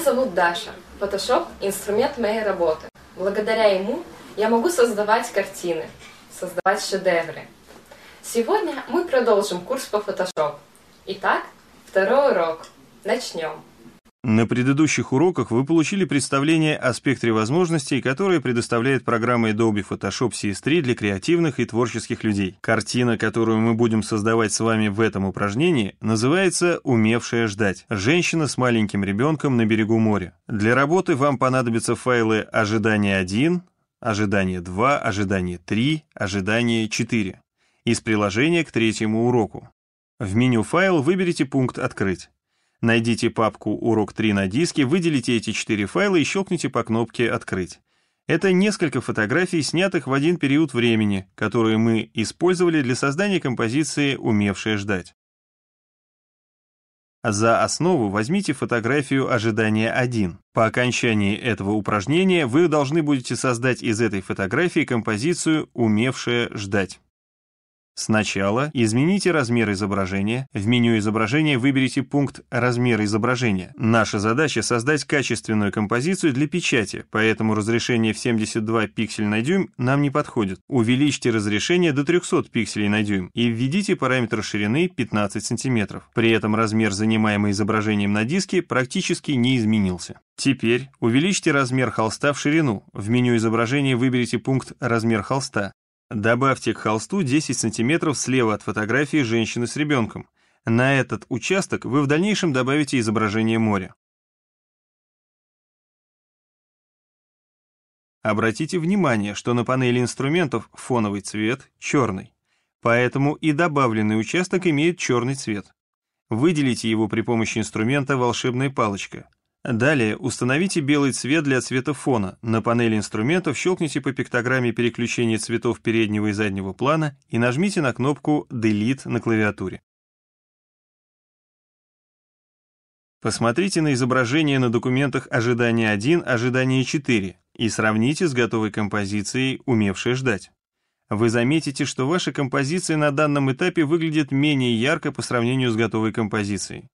зовут Даша. Photoshop – инструмент моей работы. Благодаря ему я могу создавать картины, создавать шедевры. Сегодня мы продолжим курс по Photoshop. Итак, второй урок. Начнем. На предыдущих уроках вы получили представление о спектре возможностей, которые предоставляет программа Adobe Photoshop CS3 для креативных и творческих людей. Картина, которую мы будем создавать с вами в этом упражнении, называется «Умевшая ждать. Женщина с маленьким ребенком на берегу моря». Для работы вам понадобятся файлы «Ожидание 1», «Ожидание 2», «Ожидание 3», «Ожидание 4» из приложения к третьему уроку. В меню «Файл» выберите пункт «Открыть». Найдите папку «Урок 3» на диске, выделите эти четыре файла и щелкните по кнопке «Открыть». Это несколько фотографий, снятых в один период времени, которые мы использовали для создания композиции «Умевшая ждать». За основу возьмите фотографию ожидания 1. По окончании этого упражнения вы должны будете создать из этой фотографии композицию «Умевшая ждать». Сначала измените размер изображения. В меню изображения выберите пункт «Размер изображения». Наша задача — создать качественную композицию для печати, поэтому разрешение в 72 пиксель на дюйм нам не подходит. Увеличьте разрешение до 300 пикселей на дюйм и введите параметр ширины 15 см. При этом размер, занимаемый изображением на диске, практически не изменился. Теперь увеличьте размер холста в ширину. В меню изображения выберите пункт «Размер холста». Добавьте к холсту 10 сантиметров слева от фотографии женщины с ребенком. На этот участок вы в дальнейшем добавите изображение моря. Обратите внимание, что на панели инструментов фоновый цвет черный, поэтому и добавленный участок имеет черный цвет. Выделите его при помощи инструмента «Волшебная палочка». Далее установите белый цвет для цвета фона. На панели инструментов щелкните по пиктограмме переключения цветов переднего и заднего плана и нажмите на кнопку «Delete» на клавиатуре. Посмотрите на изображение на документах ожидание 1, ожидание 4 и сравните с готовой композицией «Умевшая ждать». Вы заметите, что ваша композиция на данном этапе выглядит менее ярко по сравнению с готовой композицией.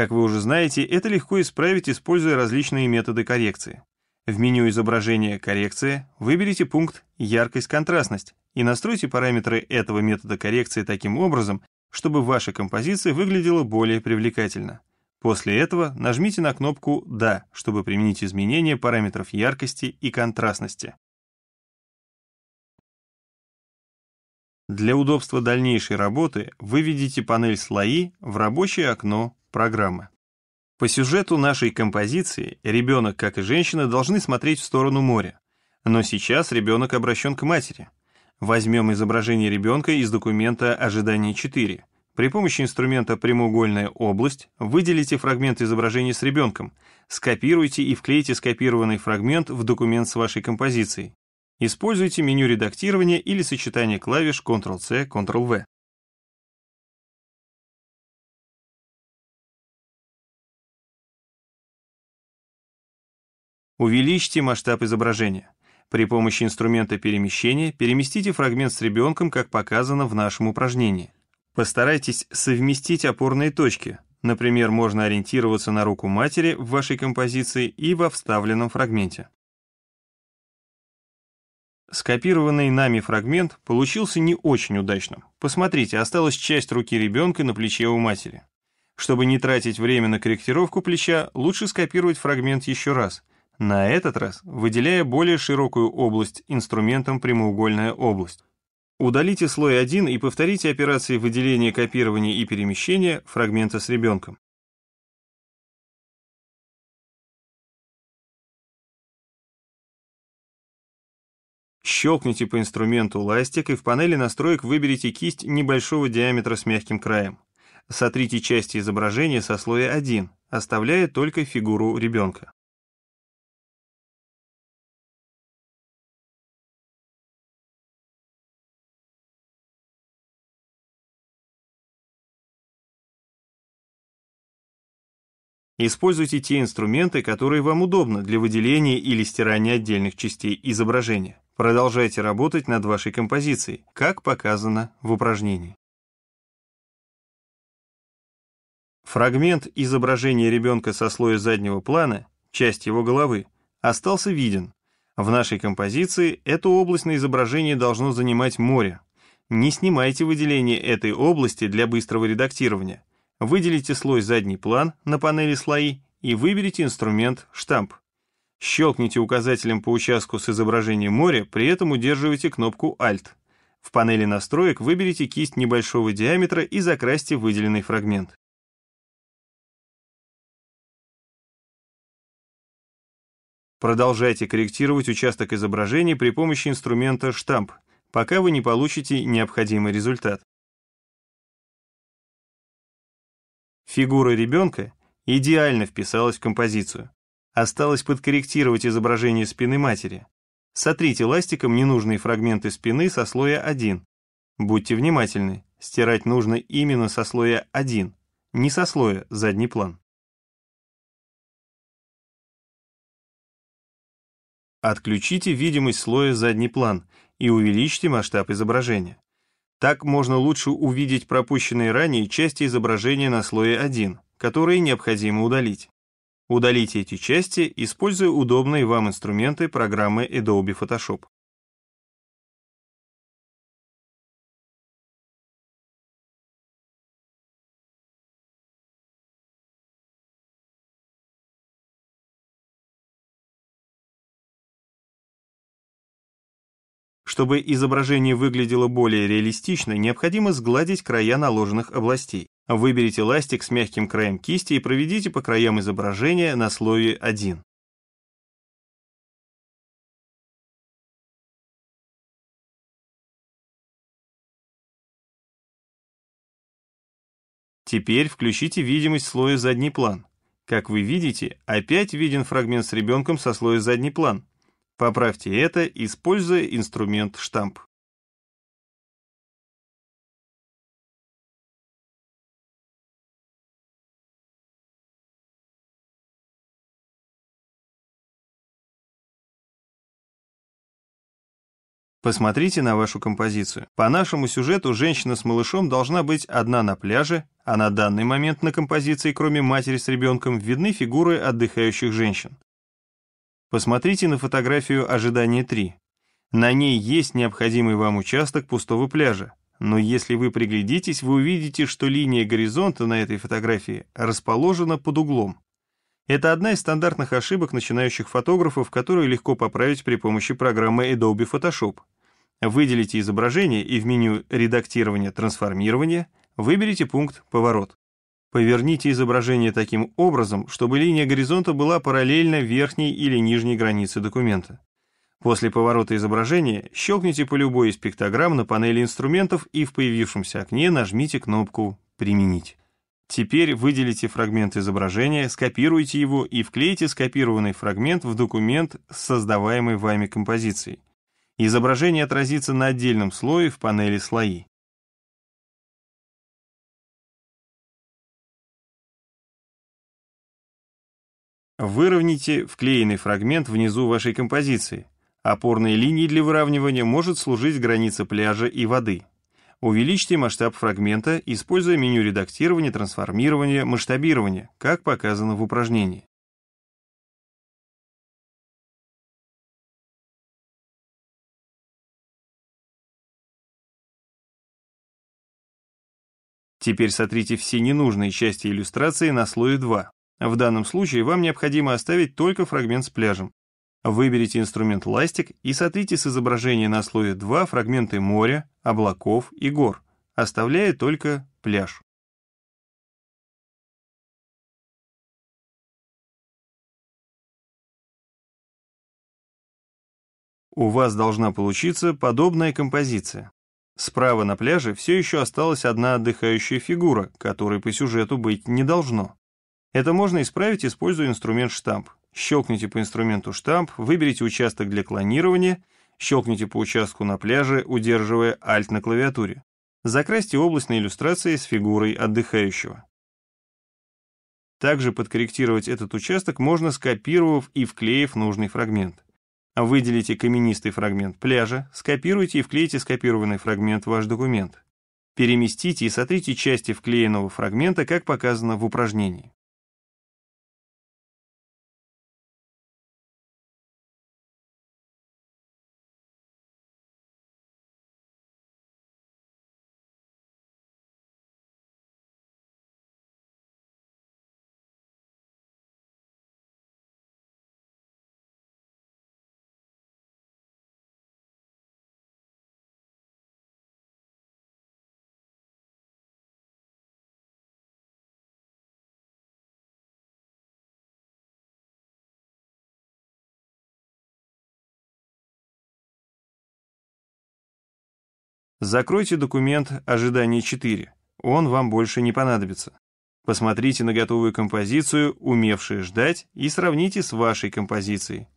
Как вы уже знаете, это легко исправить, используя различные методы коррекции. В меню изображения «Коррекция» выберите пункт «Яркость-контрастность» и настройте параметры этого метода коррекции таким образом, чтобы ваша композиция выглядела более привлекательно. После этого нажмите на кнопку «Да», чтобы применить изменения параметров яркости и контрастности. Для удобства дальнейшей работы выведите панель «Слои» в рабочее окно программы. По сюжету нашей композиции ребенок, как и женщина, должны смотреть в сторону моря. Но сейчас ребенок обращен к матери. Возьмем изображение ребенка из документа «Ожидание 4». При помощи инструмента «Прямоугольная область» выделите фрагмент изображения с ребенком, скопируйте и вклейте скопированный фрагмент в документ с вашей композицией. Используйте меню редактирования или сочетание клавиш Ctrl-C, Ctrl-V. Увеличьте масштаб изображения. При помощи инструмента перемещения переместите фрагмент с ребенком, как показано в нашем упражнении. Постарайтесь совместить опорные точки. Например, можно ориентироваться на руку матери в вашей композиции и во вставленном фрагменте. Скопированный нами фрагмент получился не очень удачным. Посмотрите, осталась часть руки ребенка на плече у матери. Чтобы не тратить время на корректировку плеча, лучше скопировать фрагмент еще раз – на этот раз выделяя более широкую область инструментом прямоугольная область. Удалите слой 1 и повторите операции выделения, копирования и перемещения фрагмента с ребенком. Щелкните по инструменту ластик и в панели настроек выберите кисть небольшого диаметра с мягким краем. Сотрите части изображения со слоя 1, оставляя только фигуру ребенка. Используйте те инструменты, которые вам удобно для выделения или стирания отдельных частей изображения. Продолжайте работать над вашей композицией, как показано в упражнении. Фрагмент изображения ребенка со слоя заднего плана, часть его головы, остался виден. В нашей композиции эту область на изображении должно занимать море. Не снимайте выделение этой области для быстрого редактирования. Выделите слой задний план на панели слои и выберите инструмент «Штамп». Щелкните указателем по участку с изображением моря, при этом удерживайте кнопку «Alt». В панели настроек выберите кисть небольшого диаметра и закрасьте выделенный фрагмент. Продолжайте корректировать участок изображения при помощи инструмента «Штамп», пока вы не получите необходимый результат. Фигура ребенка идеально вписалась в композицию. Осталось подкорректировать изображение спины матери. Сотрите ластиком ненужные фрагменты спины со слоя 1. Будьте внимательны, стирать нужно именно со слоя 1, не со слоя задний план. Отключите видимость слоя задний план и увеличьте масштаб изображения. Так можно лучше увидеть пропущенные ранее части изображения на слое 1, которые необходимо удалить. Удалите эти части, используя удобные вам инструменты программы Adobe Photoshop. Чтобы изображение выглядело более реалистично, необходимо сгладить края наложенных областей. Выберите ластик с мягким краем кисти и проведите по краям изображения на слое 1. Теперь включите видимость слоя задний план. Как вы видите, опять виден фрагмент с ребенком со слоя задний план, Поправьте это, используя инструмент штамп. Посмотрите на вашу композицию. По нашему сюжету женщина с малышом должна быть одна на пляже, а на данный момент на композиции, кроме матери с ребенком, видны фигуры отдыхающих женщин. Посмотрите на фотографию ожидания 3. На ней есть необходимый вам участок пустого пляжа, но если вы приглядитесь, вы увидите, что линия горизонта на этой фотографии расположена под углом. Это одна из стандартных ошибок начинающих фотографов, которую легко поправить при помощи программы Adobe Photoshop. Выделите изображение и в меню «Редактирование. Трансформирование» выберите пункт «Поворот». Поверните изображение таким образом, чтобы линия горизонта была параллельна верхней или нижней границе документа. После поворота изображения щелкните по любой из пиктограмм на панели инструментов и в появившемся окне нажмите кнопку «Применить». Теперь выделите фрагмент изображения, скопируйте его и вклейте скопированный фрагмент в документ с создаваемой вами композицией. Изображение отразится на отдельном слое в панели «Слои». Выровняйте вклеенный фрагмент внизу вашей композиции. Опорной линией для выравнивания может служить граница пляжа и воды. Увеличьте масштаб фрагмента, используя меню редактирования, трансформирования, масштабирования, как показано в упражнении. Теперь сотрите все ненужные части иллюстрации на слое 2. В данном случае вам необходимо оставить только фрагмент с пляжем. Выберите инструмент ластик и сотрите с изображения на слое 2 фрагменты моря, облаков и гор, оставляя только пляж. У вас должна получиться подобная композиция. Справа на пляже все еще осталась одна отдыхающая фигура, которой по сюжету быть не должно. Это можно исправить, используя инструмент «Штамп». Щелкните по инструменту «Штамп», выберите участок для клонирования, щелкните по участку на пляже, удерживая Alt на клавиатуре. Закрасьте область на иллюстрации с фигурой отдыхающего. Также подкорректировать этот участок можно, скопировав и вклеив нужный фрагмент. Выделите каменистый фрагмент пляжа, скопируйте и вклейте скопированный фрагмент в ваш документ. Переместите и сотрите части вклеенного фрагмента, как показано в упражнении. Закройте документ «Ожидание 4». Он вам больше не понадобится. Посмотрите на готовую композицию «Умевшие ждать» и сравните с вашей композицией.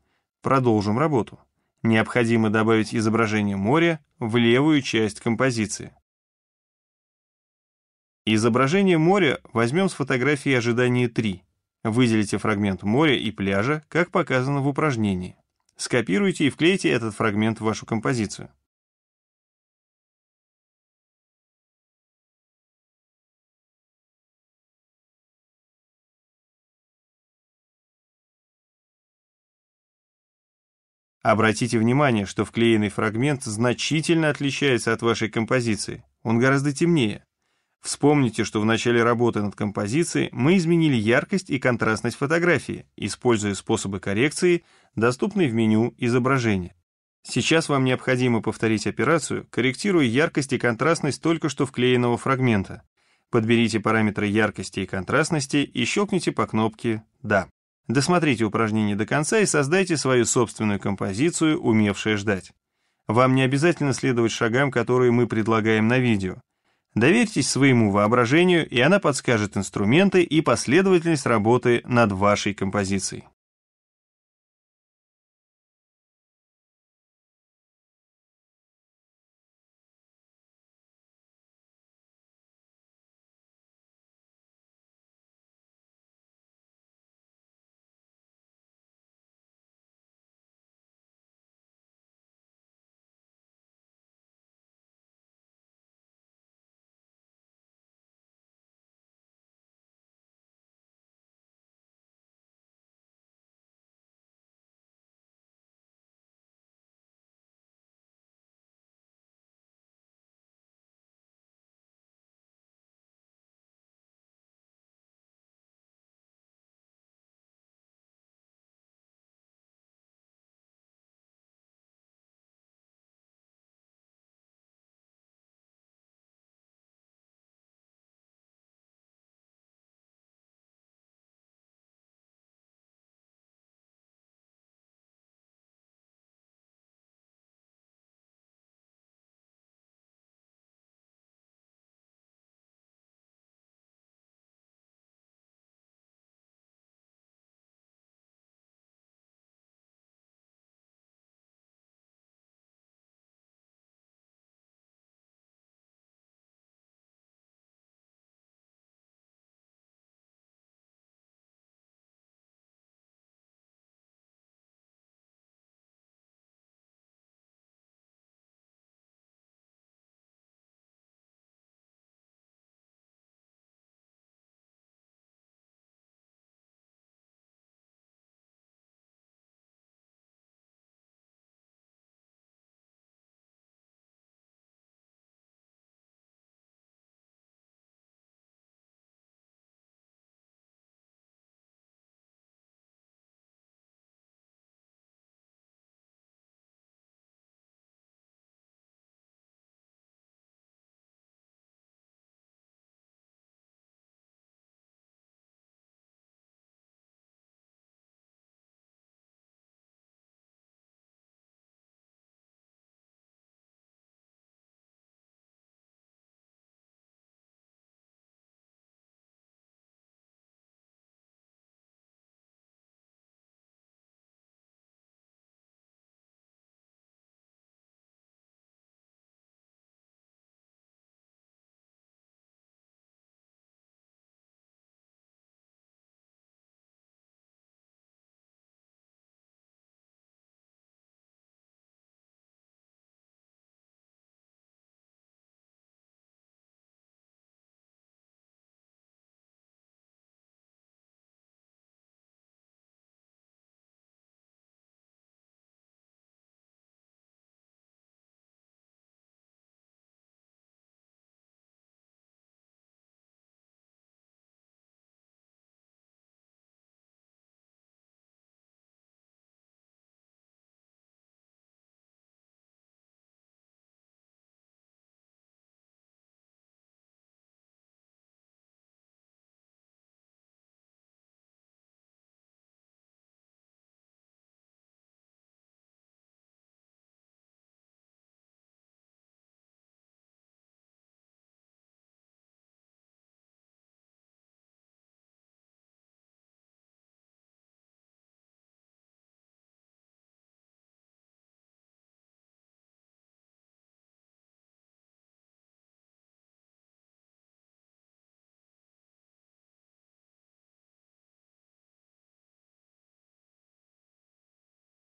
Продолжим работу. Необходимо добавить изображение моря в левую часть композиции. Изображение моря возьмем с фотографии ожидания 3. Выделите фрагмент моря и пляжа, как показано в упражнении. Скопируйте и вклейте этот фрагмент в вашу композицию. Обратите внимание, что вклеенный фрагмент значительно отличается от вашей композиции. Он гораздо темнее. Вспомните, что в начале работы над композицией мы изменили яркость и контрастность фотографии, используя способы коррекции, доступные в меню изображения. Сейчас вам необходимо повторить операцию, корректируя яркость и контрастность только что вклеенного фрагмента. Подберите параметры яркости и контрастности и щелкните по кнопке «Да». Досмотрите упражнение до конца и создайте свою собственную композицию, умевшая ждать. Вам не обязательно следовать шагам, которые мы предлагаем на видео. Доверьтесь своему воображению, и она подскажет инструменты и последовательность работы над вашей композицией.